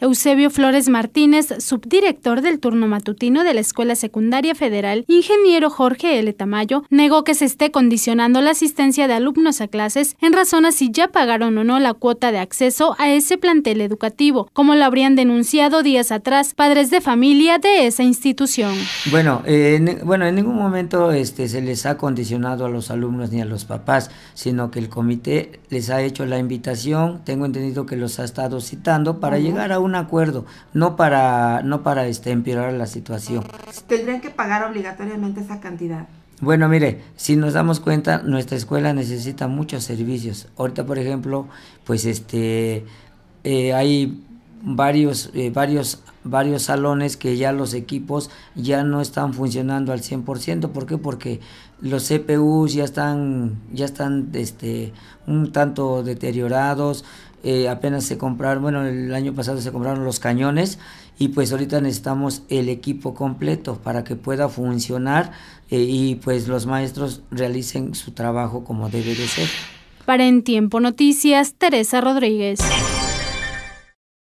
Eusebio Flores Martínez, subdirector del turno matutino de la Escuela Secundaria Federal, ingeniero Jorge L. Tamayo, negó que se esté condicionando la asistencia de alumnos a clases en razón a si ya pagaron o no la cuota de acceso a ese plantel educativo, como lo habrían denunciado días atrás padres de familia de esa institución. Bueno, eh, bueno en ningún momento este, se les ha condicionado a los alumnos ni a los papás, sino que el comité les ha hecho la invitación, tengo entendido que los ha estado citando para llegar a un acuerdo, no para, no para este, empeorar la situación. ¿Tendrían que pagar obligatoriamente esa cantidad? Bueno, mire, si nos damos cuenta, nuestra escuela necesita muchos servicios. Ahorita, por ejemplo, pues este, eh, hay varios, eh, varios varios salones que ya los equipos ya no están funcionando al 100%. ¿Por qué? Porque los CPUs ya están, ya están este, un tanto deteriorados. Eh, apenas se compraron, bueno, el año pasado se compraron los cañones y pues ahorita necesitamos el equipo completo para que pueda funcionar eh, y pues los maestros realicen su trabajo como debe de ser. Para En Tiempo Noticias, Teresa Rodríguez.